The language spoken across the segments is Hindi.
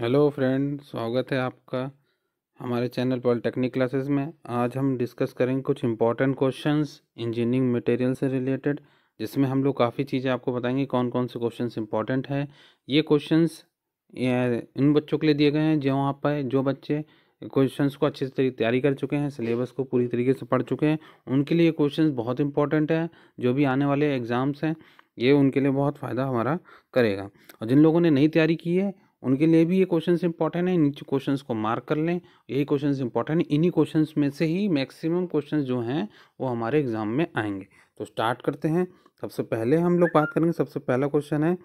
हेलो फ्रेंड स्वागत है आपका हमारे चैनल पॉलिटेक्निक क्लासेस में आज हम डिस्कस करेंगे कुछ इंपॉर्टेंट क्वेश्चंस इंजीनियरिंग मटेरियल से रिलेटेड जिसमें हम लोग काफ़ी चीज़ें आपको बताएंगे कौन कौन से क्वेश्चंस इंपॉर्टेंट है ये क्वेश्चंस इन बच्चों के लिए दिए गए हैं जो वहाँ पर जो बच्चे क्वेश्चन को अच्छे से तैयारी कर चुके हैं सिलेबस को पूरी तरीके से पढ़ चुके हैं उनके लिए क्वेश्चन बहुत इंपॉर्टेंट है जो भी आने वाले एग्ज़ाम्स हैं ये उनके लिए बहुत फ़ायदा हमारा करेगा और जिन लोगों ने नई तैयारी की है उनके लिए भी ये क्वेश्चंस इंपॉर्टेंट हैं नीचे क्वेश्चंस को मार्क कर लें यही क्वेश्चंस इंपॉर्टेंट है इन्हीं क्वेश्चंस में से ही मैक्सिमम क्वेश्चंस जो हैं वो हमारे एग्ज़ाम में आएंगे तो स्टार्ट करते हैं सबसे पहले हम लोग बात करेंगे सबसे पहला क्वेश्चन है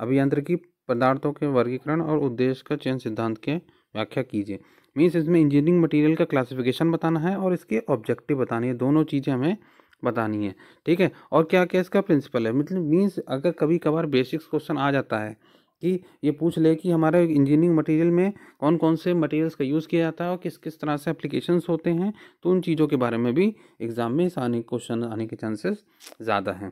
अभियांत्रिकी पदार्थों के वर्गीकरण और उद्देश्य का चयन सिद्धांत के व्याख्या कीजिए मीन्स इसमें इंजीनियरिंग मटीरियल का क्लासिफिकेशन बताना है और इसके ऑब्जेक्टिव बतानी है दोनों चीज़ें हमें बतानी है ठीक है और क्या क्या इसका प्रिंसिपल है मतलब मीन्स अगर कभी कभार बेसिक्स क्वेश्चन आ जाता है कि ये पूछ ले कि हमारे इंजीनियरिंग मटेरियल में कौन कौन से मटेरियल्स का यूज़ किया जाता है और किस किस तरह से एप्लीकेशंस होते हैं तो उन चीज़ों के बारे में भी एग्ज़ाम में इस आने क्वेश्चन आने के चांसेस ज़्यादा हैं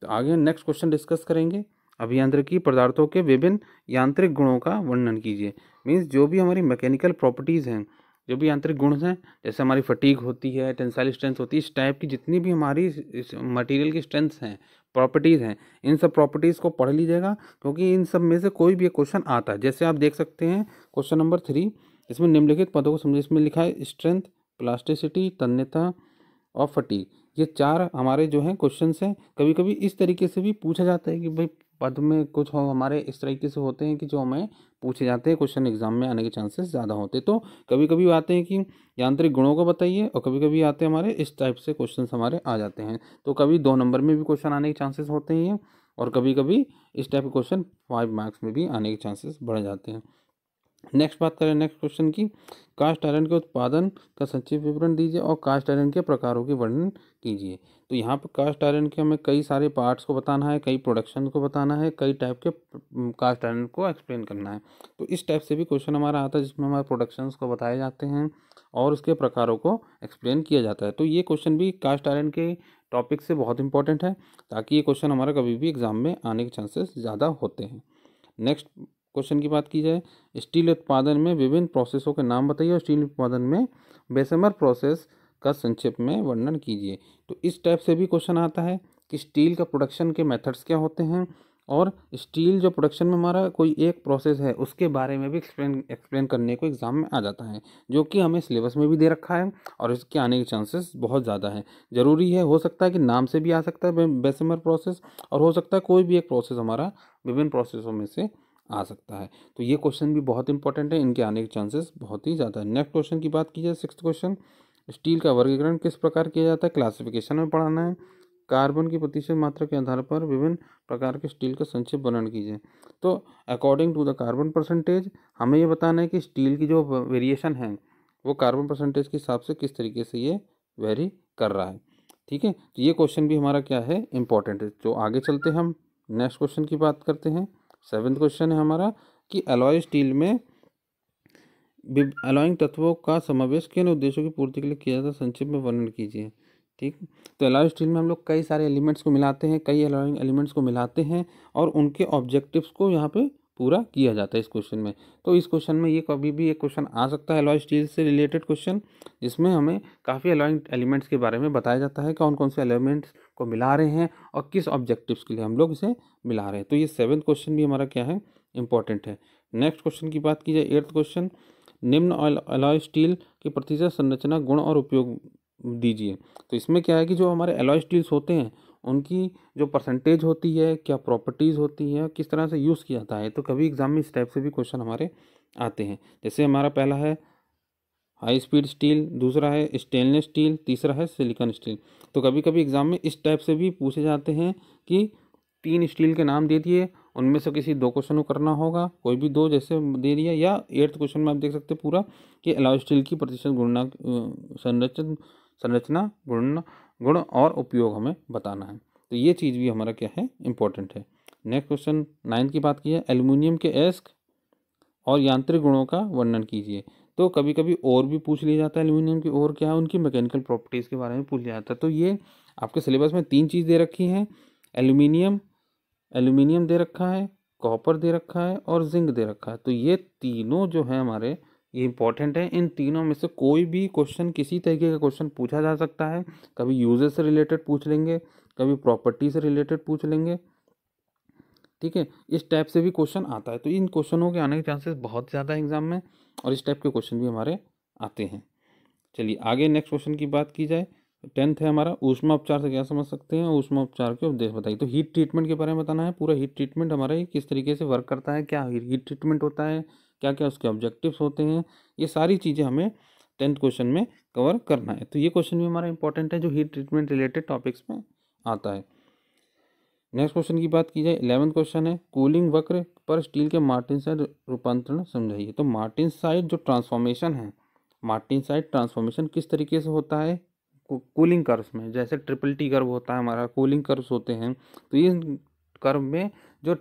तो आगे नेक्स्ट क्वेश्चन डिस्कस करेंगे अभियांत्रिकी पदार्थों के विभिन्न यांत्रिक गुणों का वर्णन कीजिए मीन्स जो भी हमारी मैकेनिकल प्रॉपर्टीज़ हैं जो भी आंतरिक गुण हैं जैसे हमारी फटीक होती है टेंसाइल स्ट्रेंथ होती है इस टाइप की जितनी भी हमारी मटेरियल की स्ट्रेंथ्स हैं प्रॉपर्टीज़ हैं इन सब प्रॉपर्टीज़ को पढ़ लीजिएगा क्योंकि इन सब में से कोई भी क्वेश्चन आता है जैसे आप देख सकते हैं क्वेश्चन नंबर थ्री इसमें निम्नलिखित पदों को समझिए इसमें लिखा है स्ट्रेंथ प्लास्टिसिटी तन्यता और फटीक ये चार हमारे जो हैं क्वेश्चन हैं कभी कभी इस तरीके से भी पूछा जाता है कि भाई पद तो में कुछ हो हमारे इस तरीके से होते हैं कि जो हमें पूछे जाते हैं क्वेश्चन एग्जाम में आने के चांसेस ज़्यादा होते हैं तो कभी कभी आते हैं कि यांत्रिक गुणों को बताइए और कभी कभी आते हैं हमारे इस टाइप से क्वेश्चन हमारे आ जाते हैं तो कभी दो नंबर में भी क्वेश्चन आने के चांसेस होते हैं और कभी कभी इस टाइप के क्वेश्चन फाइव मार्क्स में भी आने के चांसेस बढ़ जाते हैं नेक्स्ट बात करें नेक्स्ट क्वेश्चन की कास्ट आयरन के उत्पादन का संक्षिप्त विवरण दीजिए और कास्ट आयरन के प्रकारों के वर्णन कीजिए तो यहाँ पर कास्ट आयरन के हमें कई सारे पार्ट्स को बताना है कई प्रोडक्शन को बताना है कई टाइप के कास्ट आयरन को एक्सप्लेन करना है तो इस टाइप से भी क्वेश्चन हमारा आता है जिसमें हमारे प्रोडक्शंस को बताए जाते हैं और उसके प्रकारों को एक्सप्लेन किया जाता है तो ये क्वेश्चन भी कास्ट आयरन के टॉपिक से बहुत इंपॉर्टेंट है ताकि ये क्वेश्चन हमारा कभी भी एग्ज़ाम में आने के चांसेस ज़्यादा होते हैं नेक्स्ट क्वेश्चन की बात की जाए स्टील उत्पादन में विभिन्न प्रोसेसों के नाम बताइए और स्टील उत्पादन में बेसमर प्रोसेस का संक्षेप में वर्णन कीजिए तो इस टाइप से भी क्वेश्चन आता है कि स्टील का प्रोडक्शन के मेथड्स क्या होते हैं और स्टील जो प्रोडक्शन में हमारा कोई एक प्रोसेस है उसके बारे में भी एक्सप्लेन एक्सप्लेन करने को एग्ज़ाम में आ जाता है जो कि हमें सिलेबस में भी दे रखा है और इसके आने के चांसेस बहुत ज़्यादा है ज़रूरी है हो सकता है कि नाम से भी आ सकता है बेसमर प्रोसेस और हो सकता है कोई भी एक प्रोसेस हमारा विभिन्न प्रोसेसों में से आ सकता है तो ये क्वेश्चन भी बहुत इंपॉर्टेंट है इनके आने के चांसेस बहुत ही ज़्यादा है नेक्स्ट क्वेश्चन की बात की जाए सिक्स क्वेश्चन स्टील का वर्गीकरण किस प्रकार किया जाता है क्लासिफिकेशन में पढ़ाना है कार्बन की प्रतिशत मात्रा के आधार पर विभिन्न प्रकार के स्टील का संक्षिप वर्णन कीजिए तो according to the carbon percentage हमें ये बताना है कि स्टील की जो वेरिएशन है वो कार्बन परसेंटेज के हिसाब से किस तरीके से ये वेरी कर रहा है ठीक है तो ये क्वेश्चन भी हमारा क्या है इंपॉर्टेंट है तो आगे चलते हम नेक्स्ट क्वेश्चन की बात करते हैं सेवेंथ क्वेश्चन है हमारा कि अलॉय स्टील में अलॉइंग तत्वों का समावेश किन उद्देश्यों की पूर्ति के लिए किया जाता है संक्षिप्त में वर्णन कीजिए ठीक तो अलॉय स्टील में हम लोग कई सारे एलिमेंट्स को मिलाते हैं कई अलॉइंग एलिमेंट्स को मिलाते हैं और उनके ऑब्जेक्टिव्स को यहाँ पे पूरा किया जाता है इस क्वेश्चन में तो इस क्वेश्चन में ये कभी भी एक क्वेश्चन आ सकता है अलॉय स्टील से रिलेटेड क्वेश्चन जिसमें हमें काफ़ी अलॉइंग एलिमेंट्स के बारे में बताया जाता है कौन कौन से एलिमेंट्स को मिला रहे हैं और किस ऑब्जेक्टिव्स के लिए हम लोग इसे मिला रहे हैं तो ये सेवन्थ क्वेश्चन भी हमारा क्या है इंपॉर्टेंट है नेक्स्ट क्वेश्चन की बात की जाए एट्थ क्वेश्चन निम्न अलॉय स्टील की प्रतिशत संरचना गुण और उपयोग दीजिए तो इसमें क्या है कि जो हमारे अलॉय स्टील्स होते हैं उनकी जो परसेंटेज होती है क्या प्रॉपर्टीज़ होती है किस तरह से यूज़ किया जाता है तो कभी एग्ज़ाम में इस टाइप से भी क्वेश्चन हमारे आते हैं जैसे हमारा पहला है हाई स्पीड स्टील दूसरा है स्टेनलेस स्टील तीसरा है सिलिकॉन स्टील तो कभी कभी एग्ज़ाम में इस टाइप से भी पूछे जाते हैं कि तीन स्टील के नाम दे दिए उनमें से किसी दो क्वेश्चन को करना होगा कोई भी दो जैसे दे दिया या एट्थ क्वेश्चन में आप देख सकते हैं पूरा कि अलाउ स्टील की प्रतिशत गुणना संरचना संरचना गुण गुण और उपयोग हमें बताना है तो ये चीज़ भी हमारा क्या है इंपॉर्टेंट है नेक्स्ट क्वेश्चन नाइन्थ की बात की है एल्यूमिनियम के एस्क और यांत्रिक गुणों का वर्णन कीजिए तो कभी कभी और भी पूछ लिया जाता है एल्यूमिनियम की और क्या है उनकी मैकेनिकल प्रॉपर्टीज़ के बारे में पूछ लिया जाता है तो ये आपके सिलेबस में तीन चीज़ दे रखी हैं एल्यूमिनियम एल्यूमिनियम दे रखा है कॉपर दे रखा है और जिंक दे रखा है तो ये तीनों जो है हमारे ये इंपॉर्टेंट है इन तीनों में से कोई भी क्वेश्चन किसी तरीके का क्वेश्चन पूछा जा सकता है कभी यूजेस से रिलेटेड पूछ लेंगे कभी प्रॉपर्टी से रिलेटेड पूछ लेंगे ठीक है इस टाइप से भी क्वेश्चन आता है तो इन क्वेश्चनों के आने के चांसेस बहुत ज़्यादा है एग्जाम में और इस टाइप के क्वेश्चन भी हमारे आते हैं चलिए आगे नेक्स्ट क्वेश्चन की बात की जाए टेंथ है हमारा ऊष्मा उपचार से क्या समझ सकते हैं ऊष्मा उपचार के उपदेश बताइए तो हीट ट्रीटमेंट के बारे में बताना है पूरा हीट ट्रीटमेंट हमारा किस तरीके से वर्क करता है क्या हीट ट्रीटमेंट होता है क्या क्या उसके ऑब्जेक्टिव्स होते हैं ये सारी चीज़ें हमें टेंथ क्वेश्चन में कवर करना है तो ये क्वेश्चन भी हमारा इंपॉर्टेंट है जो हीट ट्रीटमेंट रिलेटेड टॉपिक्स में आता है नेक्स्ट क्वेश्चन की बात की जाए इलेवंथ क्वेश्चन है कूलिंग वक्र पर स्टील के मार्टिन साइड रूपांतरण समझाइए तो मार्टिन साइड जो ट्रांसफॉर्मेशन है मार्टिन साइड ट्रांसफॉर्मेशन किस तरीके से होता है कूलिंग कर्व्स में जैसे ट्रिपल टी कर्व होता है हमारा कूलिंग कर्व्स होते हैं तो इन कर्व में जो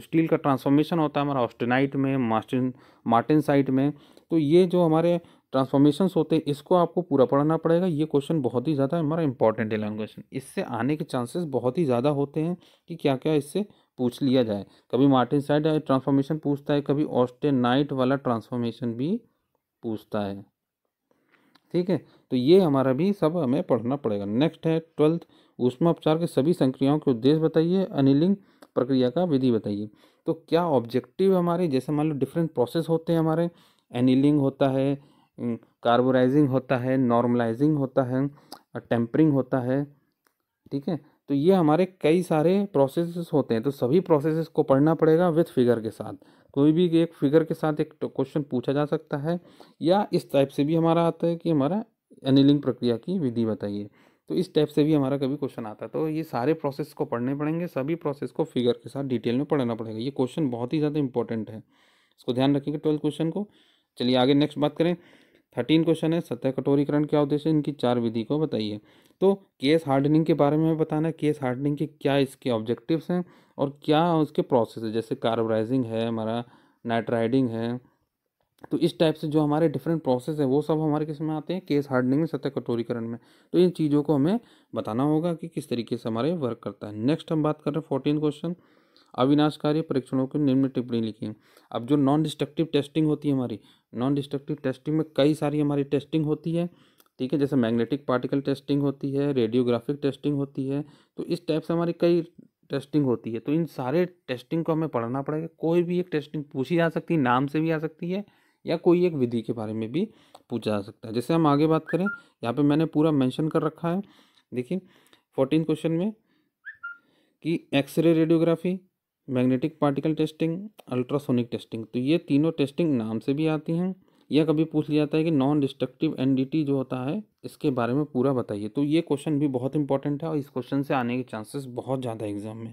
स्टील का ट्रांसफॉर्मेशन होता है हमारा ऑस्टेनाइट में मार्टिन मार्टिन साइट में तो ये जो हमारे ट्रांसफॉर्मेशंस होते हैं इसको आपको पूरा पढ़ना पड़ेगा ये क्वेश्चन बहुत ही ज़्यादा हमारा इंपॉर्टेंट है लॉन्ग क्वेश्चन इससे आने के चांसेस बहुत ही ज़्यादा होते हैं कि क्या क्या इससे पूछ लिया जाए कभी मार्टिन साइड ट्रांसफॉर्मेशन पूछता है कभी ऑस्टेनाइट वाला ट्रांसफॉर्मेशन भी पूछता है ठीक है तो ये हमारा भी सब हमें पढ़ना पड़ेगा नेक्स्ट है ट्वेल्थ उष्मा उपचार के सभी संक्रियाओं के उद्देश्य बताइए अनिलिंग प्रक्रिया का विधि बताइए तो क्या ऑब्जेक्टिव हमारे जैसे मान लो डिफरेंट प्रोसेस होते हैं हमारे एनीलिंग होता है कार्बोराइजिंग होता है नॉर्मलाइजिंग होता है टेम्परिंग होता है ठीक है तो ये हमारे कई सारे प्रोसेसेस होते हैं तो सभी प्रोसेसेस को पढ़ना पड़ेगा विथ फिगर के साथ कोई भी एक फिगर के साथ एक क्वेश्चन तो पूछा जा सकता है या इस टाइप से भी हमारा आता है कि हमारा एनिलिंग प्रक्रिया की विधि बताइए तो इस टाइप से भी हमारा कभी क्वेश्चन आता है तो ये सारे प्रोसेस को पढ़ने पड़ेंगे सभी प्रोसेस को फिगर के साथ डिटेल में पढ़ना पड़ेगा ये क्वेश्चन बहुत ही ज़्यादा इंपॉर्टेंट है इसको ध्यान रखेंगे ट्वेल्थ क्वेश्चन को चलिए आगे नेक्स्ट बात करें थर्टीन क्वेश्चन है सत्य कटोरीकरण क्या उद्देश्य इनकी चार विधि को बताइए तो केस हार्डनिंग के बारे में हमें बताना है केस हार्डनिंग के क्या इसके ऑब्जेक्टिव्स हैं और क्या उसके प्रोसेस है जैसे कार्बराइजिंग है हमारा नाइट्राइडिंग है तो इस टाइप से जो हमारे डिफरेंट प्रोसेस है वो सब हमारे किस में आते हैं केस हार्डनिंग में सतह कटोरीकरण में तो इन चीज़ों को हमें बताना होगा कि किस तरीके से हमारे वर्क करता है नेक्स्ट हम बात कर रहे हैं फोर्टीन क्वेश्चन अविनाशकारी परीक्षणों की निम्न टिप्पणी लिखी अब जो नॉन डिस्ट्रक्टिव टेस्टिंग होती है हमारी नॉन डिस्ट्रक्टिव टेस्टिंग में कई सारी हमारी टेस्टिंग होती है ठीक है जैसे मैग्नेटिक पार्टिकल टेस्टिंग होती है रेडियोग्राफिक टेस्टिंग होती है तो इस टाइप से हमारी कई टेस्टिंग होती है तो इन सारे टेस्टिंग को हमें पढ़ना पड़ेगा कोई भी एक टेस्टिंग पूछी जा सकती है नाम से भी आ सकती है या कोई एक विधि के बारे में भी पूछा जा सकता है जैसे हम आगे बात करें यहाँ पे मैंने पूरा मेंशन कर रखा है देखिए फोर्टीन क्वेश्चन में कि x ray radiography magnetic particle testing ultrasonic testing तो ये तीनों टेस्टिंग नाम से भी आती हैं या कभी पूछ लिया जाता है कि नॉन डिस्ट्रक्टिव एनडीटी जो होता है इसके बारे में पूरा बताइए तो ये क्वेश्चन भी बहुत इंपॉर्टेंट है और इस क्वेश्चन से आने के चांसेस बहुत ज़्यादा एग्जाम में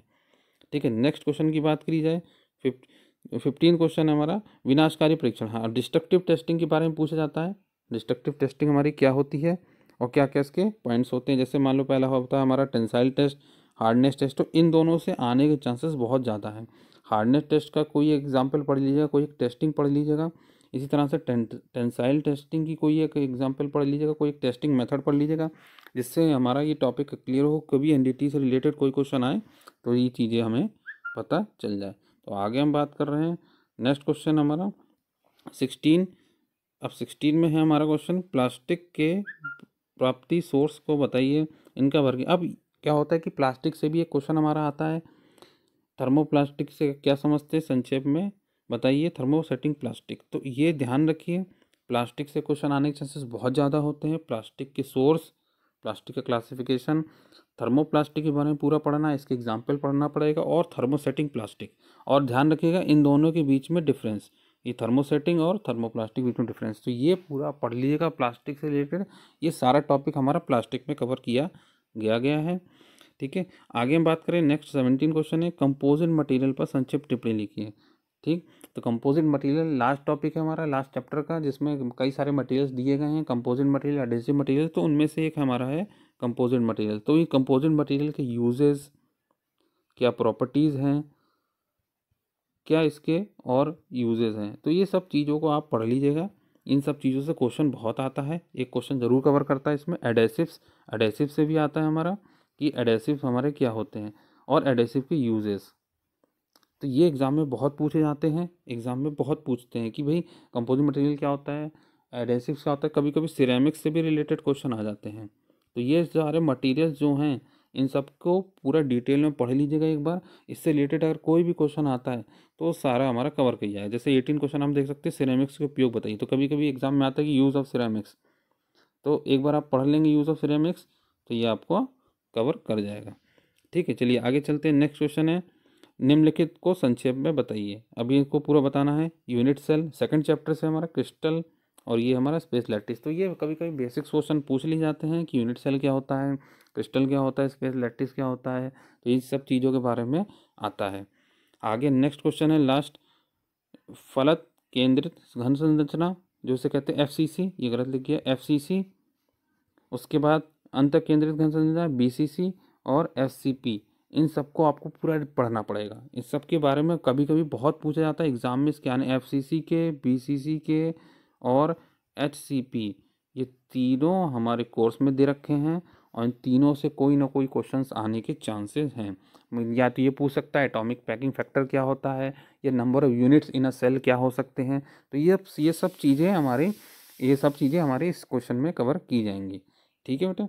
ठीक है नेक्स्ट क्वेश्चन की बात करी जाए फिफ्ट फिफ्टीन क्वेश्चन है हमारा विनाशकारी परीक्षण हाँ डिस्ट्रक्टिव टेस्टिंग के बारे में पूछा जाता है डिस्ट्रक्टिव टेस्टिंग हमारी क्या होती है और क्या क्या इसके पॉइंट्स होते हैं जैसे मान लो पहला होता है हमारा टेंसाइल टेस्ट हार्डनेस टेस्ट तो इन दोनों से आने के चांसेस बहुत ज़्यादा है हार्डनेस टेस्ट का कोई एग्जाम्पल पढ़ लीजिएगा कोई एक टेस्टिंग पढ़ लीजिएगा इसी तरह से टेंसाइल टेस्टिंग की कोई एक एग्जाम्पल पढ़ लीजिएगा कोई एक टेस्टिंग मेथड पढ़ लीजिएगा जिससे हमारा ये टॉपिक क्लियर हो कभी एनडीटी से रिलेटेड कोई क्वेश्चन आए तो ये चीज़ें हमें पता चल जाए तो आगे हम बात कर रहे हैं नेक्स्ट क्वेश्चन हमारा सिक्सटीन अब सिक्सटीन में है हमारा क्वेश्चन प्लास्टिक के प्राप्ति सोर्स को बताइए इनका वर्ग अब क्या होता है कि प्लास्टिक से भी एक क्वेश्चन हमारा आता है थर्मोप्लास्टिक से क्या समझते हैं संक्षेप में बताइए थर्मोसेटिंग प्लास्टिक तो ये ध्यान रखिए प्लास्टिक से क्वेश्चन आने के चांसेस बहुत ज़्यादा होते हैं प्लास्टिक के सोर्स प्लास्टिक का क्लासिफिकेशन थर्मोप्लास्टिक के बारे में पूरा पढ़ना है इसके एग्जाम्पल पढ़ना पड़ेगा और थर्मोसेटिंग प्लास्टिक और ध्यान रखिएगा इन दोनों के बीच में डिफरेंस ये थर्मोसेटिंग और थर्मोप्लास्टिक बीच में डिफरेंस तो ये पूरा पढ़ लीजिएगा प्लास्टिक से रिलेटेड ये सारा टॉपिक हमारा प्लास्टिक में कवर किया गया गया है ठीक है आगे हम बात करें नेक्स्ट सेवनटीन क्वेश्चन है कंपोजिट मटेरियल पर संक्षिप्त टिप्पणी लिखी है ठीक तो कंपोजिट मटेरियल लास्ट टॉपिक है हमारा लास्ट चैप्टर का जिसमें कई सारे मटेरियल्स दिए गए हैं कंपोजिट मटेरियल एडेसिव मटेरियल तो उनमें से एक हमारा है कंपोजिट मटेरियल तो ये कंपोजिट मटेरियल के यूजेस क्या प्रॉपर्टीज़ हैं क्या इसके और यूजेस हैं तो ये सब चीज़ों को आप पढ़ लीजिएगा इन सब चीज़ों से क्वेश्चन बहुत आता है एक क्वेश्चन ज़रूर कवर करता है इसमें एडेसिव्स एडेसिव से भी आता है हमारा कि एडेसिव हमारे क्या होते हैं और एडेसिव के यूजेस तो ये एग्ज़ाम में बहुत पूछे जाते हैं एग्ज़ाम में बहुत पूछते हैं कि भाई कंपोजिट मटेरियल क्या होता है एडेसिव क्या होता है कभी कभी सिरेमिक्स से भी रिलेटेड क्वेश्चन आ जाते हैं तो ये सारे मटेरियल्स जो हैं इन सबको पूरा डिटेल में पढ़ लीजिएगा एक बार इससे रिलेटेड अगर कोई भी क्वेश्चन आता है तो सारा हमारा कवर किया जाए जैसे एटीन क्वेश्चन हम देख सकते हैं सिरेमिक्स के उपयोग बताइए तो कभी कभी एग्जाम में आता है कि यूज़ ऑफ सिरेमिक्स तो एक बार आप पढ़ लेंगे यूज़ ऑफ सिरेमिक्स तो ये आपको कवर कर जाएगा ठीक है चलिए आगे चलते हैं नेक्स्ट क्वेश्चन है निम्नलिखित को संक्षेप में बताइए अभी इनको पूरा बताना है यूनिट सेल सेकंड चैप्टर से हमारा क्रिस्टल और ये हमारा स्पेस लैटिस तो ये कभी कभी बेसिक्स क्वेश्चन पूछ लिए जाते हैं कि यूनिट सेल क्या होता है क्रिस्टल क्या होता है स्पेस लैटिस क्या होता है तो इन सब चीज़ों के बारे में आता है आगे नेक्स्ट क्वेश्चन है लास्ट फलत केंद्रित घन संरचना जो इसे कहते हैं एफ ये गलत लिख गया सी उसके बाद अंत केंद्रित घन संरचना बी और एस इन सबको आपको पूरा पढ़ना पड़ेगा इन सब के बारे में कभी कभी बहुत पूछा जाता है एग्जाम में इसके आने एफ के बी के और एच ये तीनों हमारे कोर्स में दे रखे हैं और इन तीनों से कोई ना कोई क्वेश्चंस आने के चांसेस हैं या तो ये पूछ सकता है एटॉमिक पैकिंग फैक्टर क्या होता है या number of units in a cell क्या हो सकते हैं तो ये ये सब चीज़ें हमारे ये सब चीज़ें हमारे इस क्वेश्चन में कवर की जाएंगी ठीक है बेटा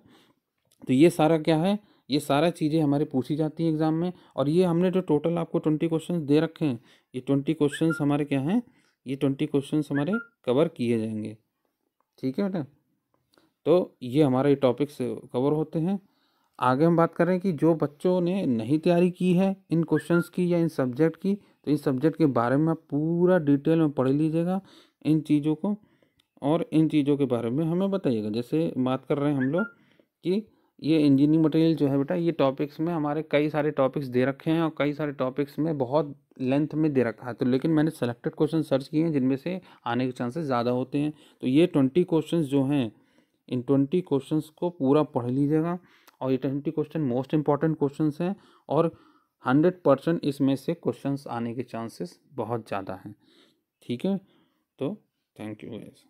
तो ये सारा क्या है ये सारा चीज़ें हमारे पूछी जाती हैं एग्ज़ाम में और ये हमने जो टोटल आपको ट्वेंटी क्वेश्चन दे रखे हैं ये ट्वेंटी क्वेश्चन हमारे क्या हैं ये ट्वेंटी क्वेश्चन हमारे कवर किए जाएंगे ठीक है बेटा तो ये हमारे टॉपिक्स कवर होते हैं आगे हम बात कर रहे हैं कि जो बच्चों ने नहीं तैयारी की है इन क्वेश्चंस की या इन सब्जेक्ट की तो इन सब्जेक्ट के बारे में आप पूरा डिटेल में पढ़ लीजिएगा इन चीज़ों को और इन चीज़ों के बारे में हमें बताइएगा जैसे बात कर रहे हैं हम लोग कि ये इंजीनियरिंग मटेरियल जो है बेटा ये टॉपिक्स में हमारे कई सारे टॉपिक्स दे रखे हैं और कई सारे टॉपिक्स में बहुत लेंथ में दे रखा है तो लेकिन मैंने सेलेक्टेड क्वेश्चन सर्च किए हैं जिनमें से आने के चांसेस ज़्यादा होते हैं तो ये ट्वेंटी क्वेश्चन जो हैं इन ट्वेंटी क्वेश्चन को पूरा पढ़ लीजिएगा और ये twenty question most important question हैं और हंड्रेड परसेंट इसमें से क्वेश्चन आने के चांसेस बहुत ज़्यादा हैं ठीक है तो थैंक यू